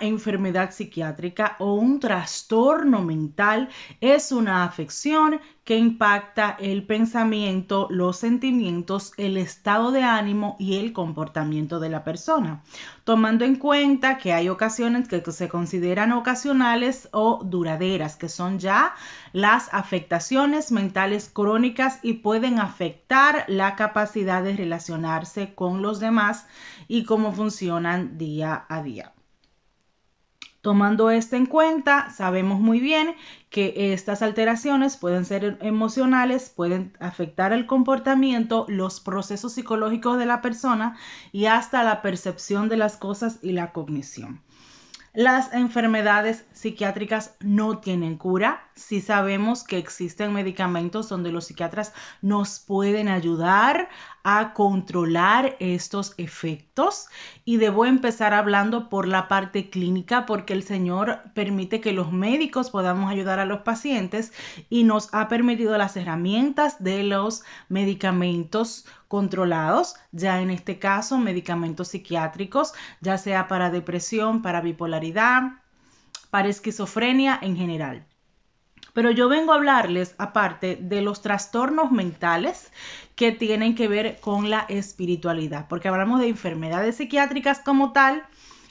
enfermedad psiquiátrica o un trastorno mental es una afección que impacta el pensamiento, los sentimientos, el estado de ánimo y el comportamiento de la persona, tomando en cuenta que hay ocasiones que se consideran ocasionales o duraderas, que son ya las afectaciones mentales crónicas y pueden afectar la capacidad de relacionarse con los demás y cómo funcionan día a día. Tomando esto en cuenta, sabemos muy bien que estas alteraciones pueden ser emocionales, pueden afectar el comportamiento, los procesos psicológicos de la persona y hasta la percepción de las cosas y la cognición. Las enfermedades psiquiátricas no tienen cura. Si sabemos que existen medicamentos donde los psiquiatras nos pueden ayudar a controlar estos efectos. Y debo empezar hablando por la parte clínica porque el Señor permite que los médicos podamos ayudar a los pacientes y nos ha permitido las herramientas de los medicamentos controlados, ya en este caso medicamentos psiquiátricos, ya sea para depresión, para bipolaridad, para esquizofrenia en general. Pero yo vengo a hablarles aparte de los trastornos mentales que tienen que ver con la espiritualidad, porque hablamos de enfermedades psiquiátricas como tal,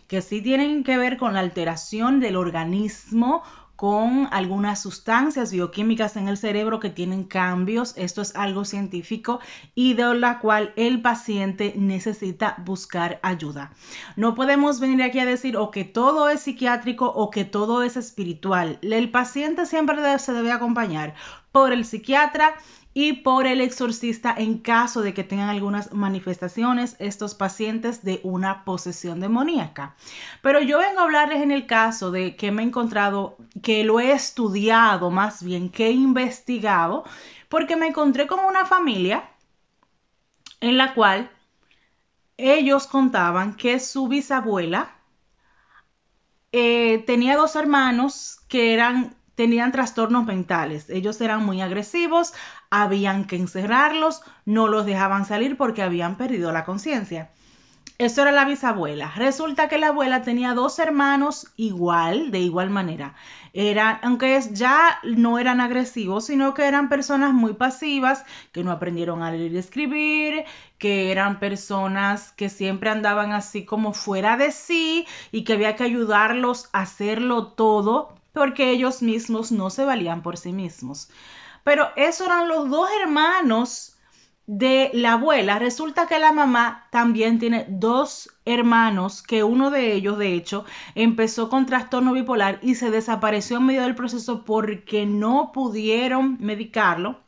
que sí tienen que ver con la alteración del organismo, con algunas sustancias bioquímicas en el cerebro que tienen cambios. Esto es algo científico y de la cual el paciente necesita buscar ayuda. No podemos venir aquí a decir o que todo es psiquiátrico o que todo es espiritual. El paciente siempre se debe acompañar por el psiquiatra y por el exorcista en caso de que tengan algunas manifestaciones estos pacientes de una posesión demoníaca. Pero yo vengo a hablarles en el caso de que me he encontrado, que lo he estudiado más bien, que he investigado, porque me encontré con una familia en la cual ellos contaban que su bisabuela eh, tenía dos hermanos que eran tenían trastornos mentales. Ellos eran muy agresivos, habían que encerrarlos, no los dejaban salir porque habían perdido la conciencia. Eso era la bisabuela. Resulta que la abuela tenía dos hermanos igual, de igual manera. Eran, aunque ya no eran agresivos, sino que eran personas muy pasivas, que no aprendieron a leer y escribir, que eran personas que siempre andaban así como fuera de sí y que había que ayudarlos a hacerlo todo porque ellos mismos no se valían por sí mismos. Pero esos eran los dos hermanos de la abuela. Resulta que la mamá también tiene dos hermanos, que uno de ellos, de hecho, empezó con trastorno bipolar y se desapareció en medio del proceso porque no pudieron medicarlo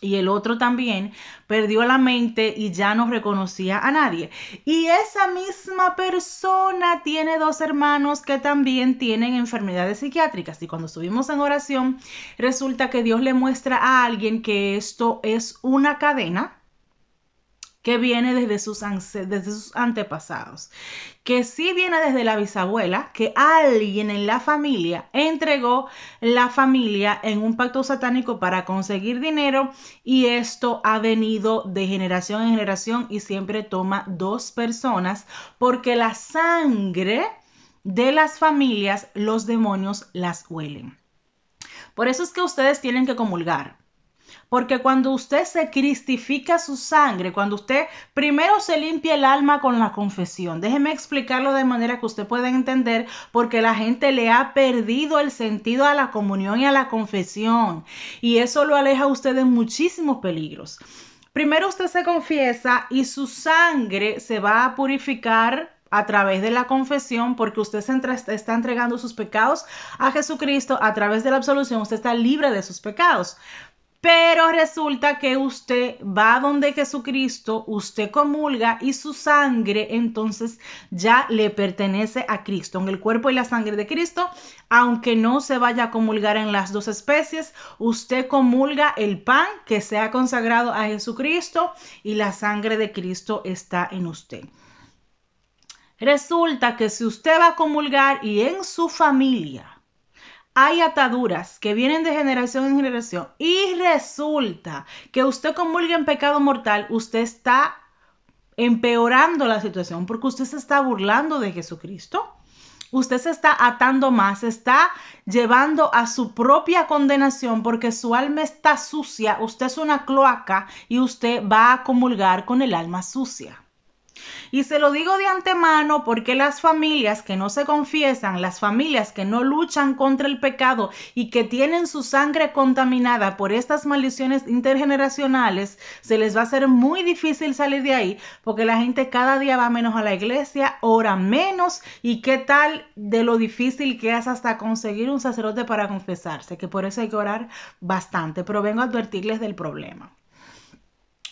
y el otro también perdió la mente y ya no reconocía a nadie. Y esa misma persona tiene dos hermanos que también tienen enfermedades psiquiátricas. Y cuando estuvimos en oración, resulta que Dios le muestra a alguien que esto es una cadena que viene desde sus, desde sus antepasados, que sí viene desde la bisabuela, que alguien en la familia entregó la familia en un pacto satánico para conseguir dinero y esto ha venido de generación en generación y siempre toma dos personas porque la sangre de las familias, los demonios las huelen. Por eso es que ustedes tienen que comulgar, porque cuando usted se cristifica su sangre, cuando usted primero se limpia el alma con la confesión, déjeme explicarlo de manera que usted pueda entender, porque la gente le ha perdido el sentido a la comunión y a la confesión. Y eso lo aleja a usted de muchísimos peligros. Primero usted se confiesa y su sangre se va a purificar a través de la confesión, porque usted está entregando sus pecados a Jesucristo, a través de la absolución usted está libre de sus pecados. Pero resulta que usted va donde Jesucristo, usted comulga y su sangre entonces ya le pertenece a Cristo. En el cuerpo y la sangre de Cristo, aunque no se vaya a comulgar en las dos especies, usted comulga el pan que se ha consagrado a Jesucristo y la sangre de Cristo está en usted. Resulta que si usted va a comulgar y en su familia, hay ataduras que vienen de generación en generación y resulta que usted comulga en pecado mortal, usted está empeorando la situación porque usted se está burlando de Jesucristo. Usted se está atando más, está llevando a su propia condenación porque su alma está sucia, usted es una cloaca y usted va a comulgar con el alma sucia. Y se lo digo de antemano porque las familias que no se confiesan, las familias que no luchan contra el pecado y que tienen su sangre contaminada por estas maldiciones intergeneracionales, se les va a hacer muy difícil salir de ahí porque la gente cada día va menos a la iglesia, ora menos y qué tal de lo difícil que es hasta conseguir un sacerdote para confesarse, que por eso hay que orar bastante, pero vengo a advertirles del problema.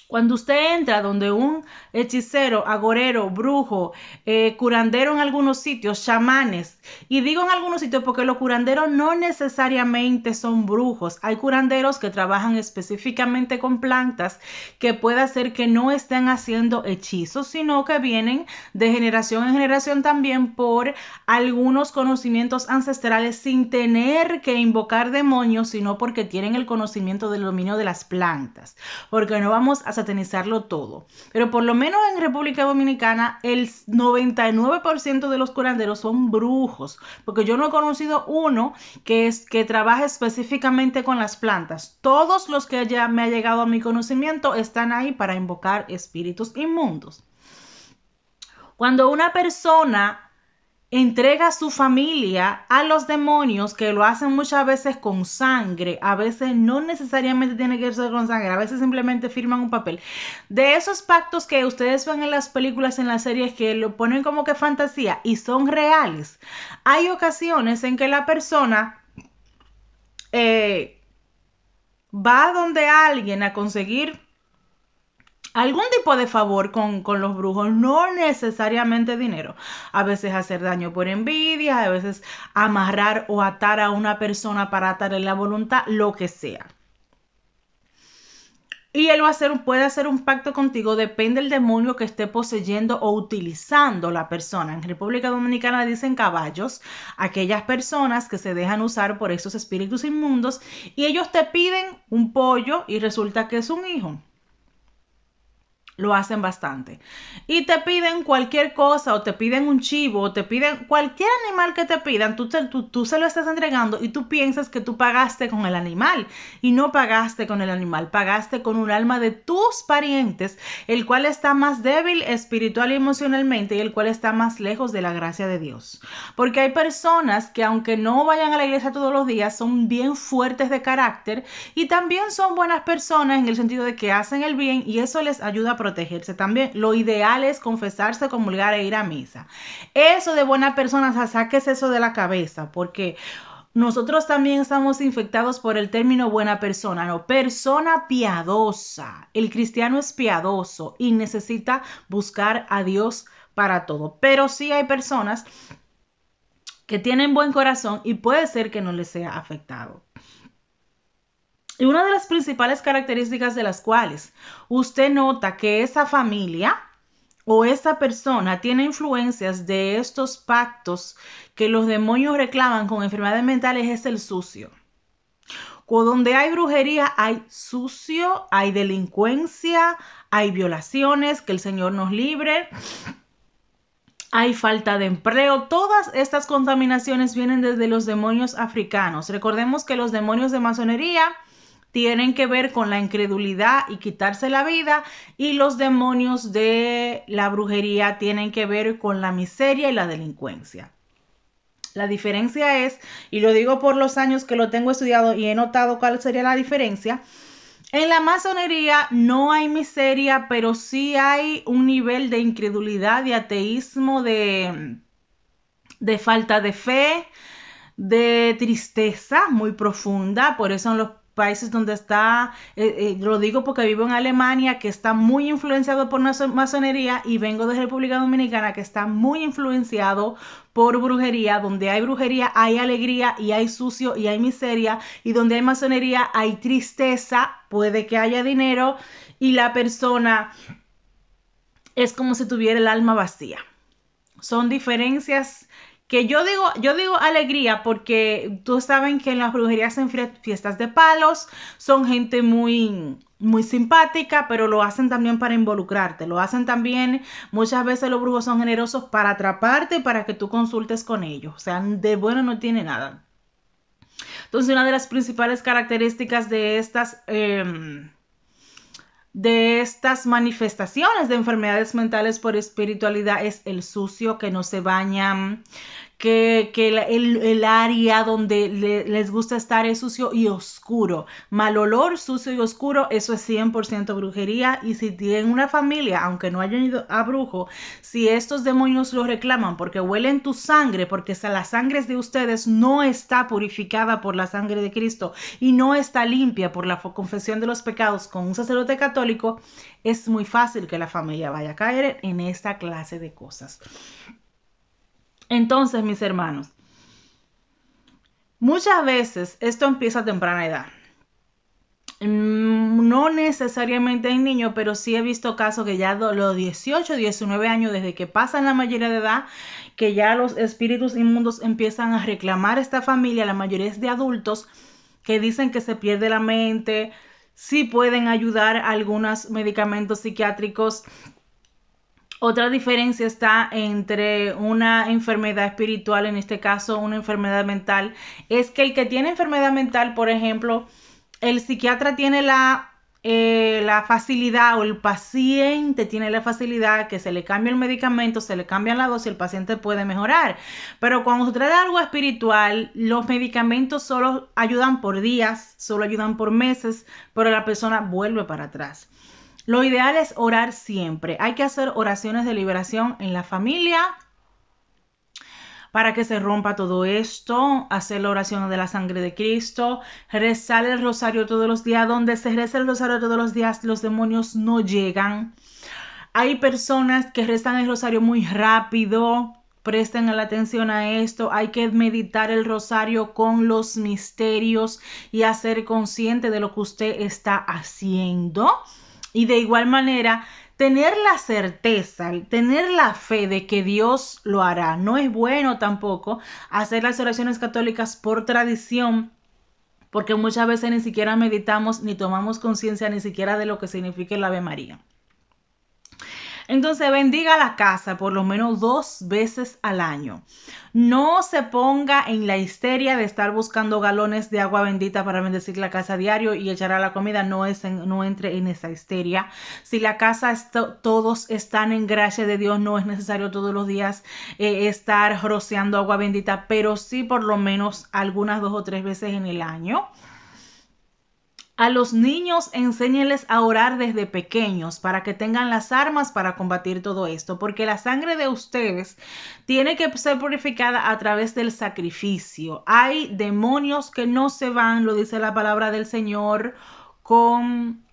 Cuando usted entra donde un hechicero, agorero, brujo, eh, curandero en algunos sitios, chamanes, y digo en algunos sitios porque los curanderos no necesariamente son brujos, hay curanderos que trabajan específicamente con plantas que puede ser que no estén haciendo hechizos, sino que vienen de generación en generación también por algunos conocimientos ancestrales sin tener que invocar demonios, sino porque tienen el conocimiento del dominio de las plantas, porque no vamos a satanizarlo todo. Pero por lo menos en República Dominicana el 99% de los curanderos son brujos, porque yo no he conocido uno que, es, que trabaje específicamente con las plantas. Todos los que ya me ha llegado a mi conocimiento están ahí para invocar espíritus inmundos. Cuando una persona entrega su familia a los demonios que lo hacen muchas veces con sangre, a veces no necesariamente tiene que ser con sangre, a veces simplemente firman un papel. De esos pactos que ustedes ven en las películas, en las series que lo ponen como que fantasía y son reales, hay ocasiones en que la persona eh, va donde alguien a conseguir algún tipo de favor con, con, los brujos, no necesariamente dinero. A veces hacer daño por envidia, a veces amarrar o atar a una persona para atarle la voluntad, lo que sea. Y él va a hacer, puede hacer un pacto contigo, depende del demonio que esté poseyendo o utilizando la persona. En República Dominicana dicen caballos, aquellas personas que se dejan usar por esos espíritus inmundos y ellos te piden un pollo y resulta que es un hijo lo hacen bastante. Y te piden cualquier cosa, o te piden un chivo, o te piden cualquier animal que te pidan, tú, tú, tú, se lo estás entregando y tú piensas que tú pagaste con el animal. Y no pagaste con el animal, pagaste con un alma de tus parientes, el cual está más débil espiritual y emocionalmente y el cual está más lejos de la gracia de Dios. Porque hay personas que aunque no vayan a la iglesia todos los días, son bien fuertes de carácter y también son buenas personas en el sentido de que hacen el bien y eso les ayuda a protegerse también. Lo ideal es confesarse, comulgar e ir a misa. Eso de buena persona, saques eso de la cabeza, porque nosotros también estamos infectados por el término buena persona, no, persona piadosa. El cristiano es piadoso y necesita buscar a Dios para todo. Pero sí hay personas que tienen buen corazón y puede ser que no les sea afectado. Y una de las principales características de las cuales usted nota que esa familia o esa persona tiene influencias de estos pactos que los demonios reclaman con enfermedades mentales es el sucio. O donde hay brujería hay sucio, hay delincuencia, hay violaciones, que el Señor nos libre, hay falta de empleo. Todas estas contaminaciones vienen desde los demonios africanos. Recordemos que los demonios de masonería tienen que ver con la incredulidad y quitarse la vida y los demonios de la brujería tienen que ver con la miseria y la delincuencia. La diferencia es, y lo digo por los años que lo tengo estudiado y he notado cuál sería la diferencia, en la masonería no hay miseria, pero sí hay un nivel de incredulidad, de ateísmo, de, de falta de fe, de tristeza muy profunda. Por eso en los países donde está, eh, eh, lo digo porque vivo en Alemania, que está muy influenciado por masonería, y vengo de República Dominicana, que está muy influenciado por brujería. Donde hay brujería hay alegría y hay sucio y hay miseria, y donde hay masonería hay tristeza, puede que haya dinero, y la persona es como si tuviera el alma vacía. Son diferencias que yo digo, yo digo alegría porque tú saben que en las brujerías en fiestas de palos, son gente muy muy simpática, pero lo hacen también para involucrarte, lo hacen también, muchas veces los brujos son generosos para atraparte, para que tú consultes con ellos, o sea, de bueno no tiene nada. Entonces, una de las principales características de estas em, de estas manifestaciones de enfermedades mentales por espiritualidad es el sucio que no se baña, que, el, área donde les gusta estar es sucio y oscuro. Mal olor, sucio y oscuro, eso es 100% brujería. Y si tienen una familia, aunque no hayan ido a brujo, si estos demonios lo reclaman porque huelen tu sangre, porque la sangre de ustedes no está purificada por la sangre de Cristo y no está limpia por la confesión de los pecados con un sacerdote católico, es muy fácil que la familia vaya a caer en esta clase de cosas. Entonces, mis hermanos, muchas veces esto empieza a temprana edad. Mm, no necesariamente en niños, pero sí he visto casos que ya los 18, 19 años, desde que pasan la mayoría de edad, que ya los espíritus inmundos empiezan a reclamar a esta familia, la mayoría es de adultos, que dicen que se pierde la mente, sí pueden ayudar algunos medicamentos psiquiátricos otra diferencia está entre una enfermedad espiritual, en este caso una enfermedad mental, es que el que tiene enfermedad mental, por ejemplo, el psiquiatra tiene la, eh, facilidad o el paciente tiene la facilidad que se le cambia el medicamento, se le cambia la dosis, el paciente puede mejorar. Pero cuando se trata de algo espiritual, los medicamentos solo ayudan por días, solo ayudan por meses, pero la persona vuelve para atrás. Lo ideal es orar siempre. Hay que hacer oraciones de liberación en la familia para que se rompa todo esto, hacer la oración de la sangre de Cristo, rezar el rosario todos los días, donde se reza el rosario todos los días, los demonios no llegan. Hay personas que rezan el rosario muy rápido, presten la atención a esto, hay que meditar el rosario con los misterios y hacer consciente de lo que usted está haciendo. Y de igual manera, tener la certeza, tener la fe de que Dios lo hará. No es bueno tampoco hacer las oraciones católicas por tradición, porque muchas veces ni siquiera meditamos ni tomamos conciencia ni siquiera de lo que significa el Ave María. Entonces bendiga la casa por lo menos dos veces al año. No se ponga en la histeria de estar buscando galones de agua bendita para bendecir la casa diario y echar a la comida. No, es no entre en esa histeria. Si la casa todos están en gracia de Dios, no es necesario todos los días eh, estar rociando agua bendita, pero sí por lo menos algunas dos o tres veces en el año. A los niños enséñeles a orar desde pequeños para que tengan las armas para combatir todo esto, porque la sangre de ustedes tiene que ser purificada a través del sacrificio. Hay demonios que no se van, lo dice la palabra del Señor, con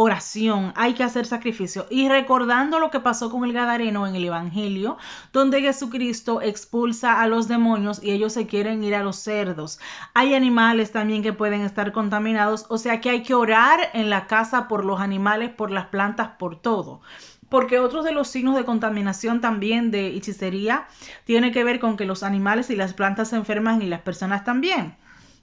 oración, hay que hacer sacrificio. Y recordando lo que pasó con el Gadareno en el Evangelio, donde Jesucristo expulsa a los demonios y ellos se quieren ir a los cerdos. Hay animales también que pueden estar contaminados, o sea que hay que orar en la casa por los animales, por las plantas, por todo porque otros de los signos de contaminación también de hechicería tiene que ver con que los animales y las plantas se enferman y las personas también.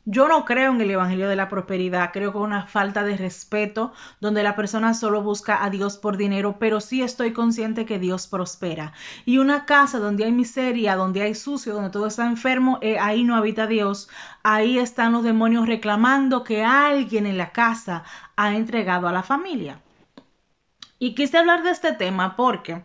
Yo no creo en el Evangelio de la Prosperidad, creo que es una falta de respeto donde la persona solo busca a Dios por dinero, pero sí estoy consciente que Dios prospera. Y una casa donde hay miseria, donde hay sucio, donde todo está enfermo, eh, ahí no habita Dios, ahí están los demonios reclamando que alguien en la casa ha entregado a la familia. Y quise hablar de este tema porque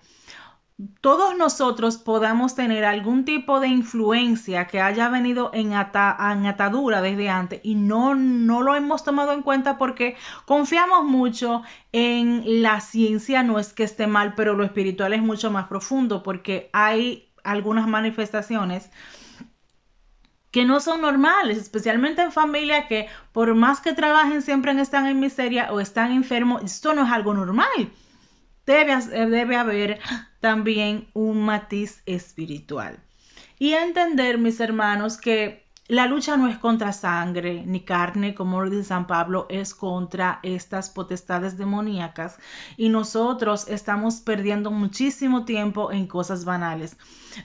todos nosotros podamos tener algún tipo de influencia que haya venido en, ata atadura desde antes y no, no lo hemos tomado en cuenta porque confiamos mucho en la ciencia, no es que esté mal, pero lo espiritual es mucho más profundo porque hay algunas manifestaciones que no son normales, especialmente en familia que por más que trabajen siempre están en miseria o están enfermos, esto no es algo normal. Eh, debe, haber también un matiz espiritual. Y entender, mis hermanos, que la lucha no es contra sangre ni carne, como orden dice San Pablo, es contra estas potestades demoníacas. Y nosotros estamos perdiendo muchísimo tiempo en cosas banales.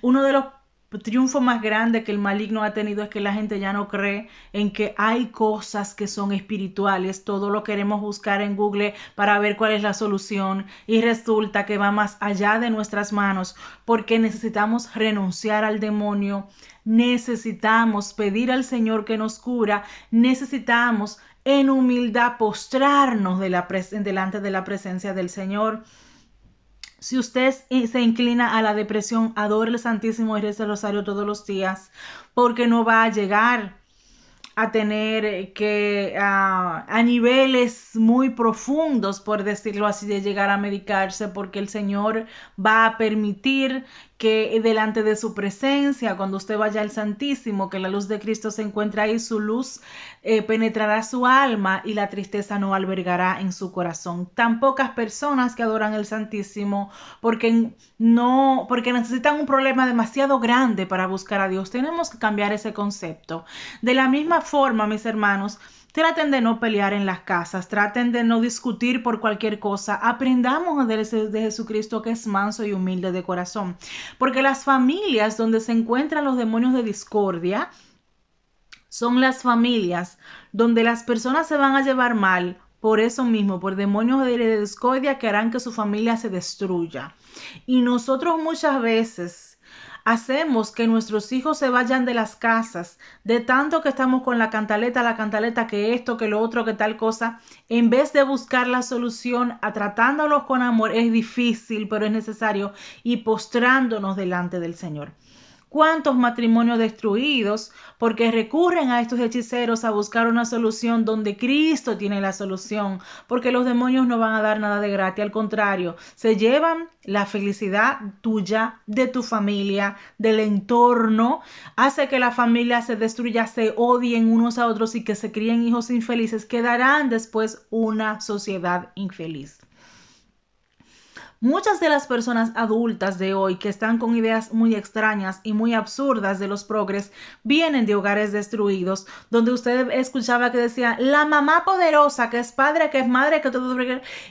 Uno de los pues, triunfo más grande que el maligno ha tenido es que la gente ya no cree en que hay cosas que son espirituales. Todo lo queremos buscar en Google para ver cuál es la solución y resulta que va más allá de nuestras manos porque necesitamos renunciar al demonio, necesitamos pedir al Señor que nos cura, necesitamos en humildad postrarnos delante de la presencia del Señor si usted se inclina a la depresión, adore el Santísimo y reza Rosario todos los días, porque no va a llegar a tener eh, que a niveles muy profundos, por decirlo así, de llegar a medicarse, porque el Señor va a permitir que delante de su presencia, cuando usted vaya al Santísimo, que la luz de Cristo se encuentra ahí, su luz eh, penetrará su alma y la tristeza no albergará en su corazón. Tan pocas personas que adoran el Santísimo porque no, porque necesitan un problema demasiado grande para buscar a Dios. Tenemos que cambiar ese concepto. De la misma forma, mis hermanos, Traten de no pelear en las casas, traten de no discutir por cualquier cosa. Aprendamos de, Jesucristo que es manso y humilde de corazón. Porque las familias donde se encuentran los demonios de discordia son las familias donde las personas se van a llevar mal por eso mismo, por demonios de discordia que harán que su familia se destruya. Y nosotros muchas veces hacemos que nuestros hijos se vayan de las casas, de tanto que estamos con la cantaleta, la cantaleta, que esto, que lo otro, que tal cosa, en vez de buscar la solución a tratándolos con amor, es difícil, pero es necesario, y postrándonos delante del Señor cuántos matrimonios destruidos porque recurren a estos hechiceros a buscar una solución donde Cristo tiene la solución, porque los demonios no van a dar nada de gratis, al contrario, se llevan la felicidad tuya, de tu familia, del entorno, hace que la familia se destruya, se odien unos a otros y que se críen hijos infelices quedarán después una sociedad infeliz. Muchas de las personas adultas de hoy que están con ideas muy extrañas y muy absurdas de los progres vienen de hogares destruidos, donde usted escuchaba que decía la mamá poderosa, que es padre, que es madre, que todo,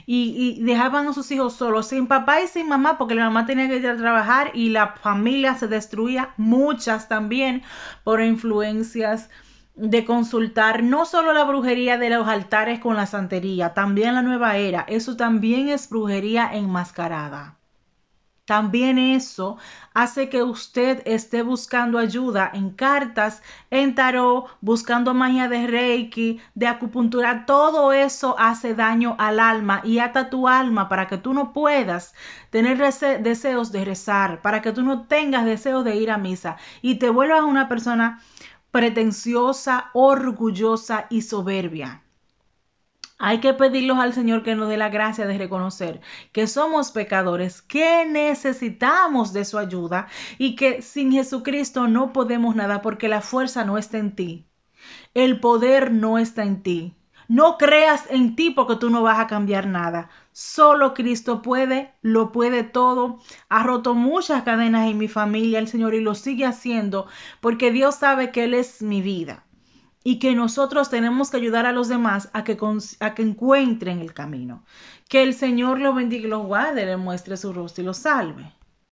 y, y dejaban a sus hijos solos, sin papá y sin mamá, porque la mamá tenía que ir a trabajar y la familia se destruía, muchas también por influencias de consultar no solo la brujería de los altares con la santería, también la nueva era. Eso también es brujería enmascarada. También eso hace que usted esté buscando ayuda en cartas, en tarot, buscando magia de reiki, de acupuntura. Todo eso hace daño al alma y ata tu alma para que tú no puedas tener deseos de rezar, para que tú no tengas deseos de ir a misa y te vuelvas una persona pretenciosa, orgullosa y soberbia. Hay que pedirlos al Señor que nos dé la gracia de reconocer que somos pecadores, que necesitamos de su ayuda y que sin Jesucristo no podemos nada porque la fuerza no está en ti, el poder no está en ti, no creas en ti porque tú no vas a cambiar nada. Solo Cristo puede, lo puede todo. Ha roto muchas cadenas en mi familia el Señor y lo sigue haciendo porque Dios sabe que Él es mi vida y que nosotros tenemos que ayudar a los demás a que, encuentren el camino. Que el Señor lo bendiga y los guarde, le muestre su rostro y lo salve.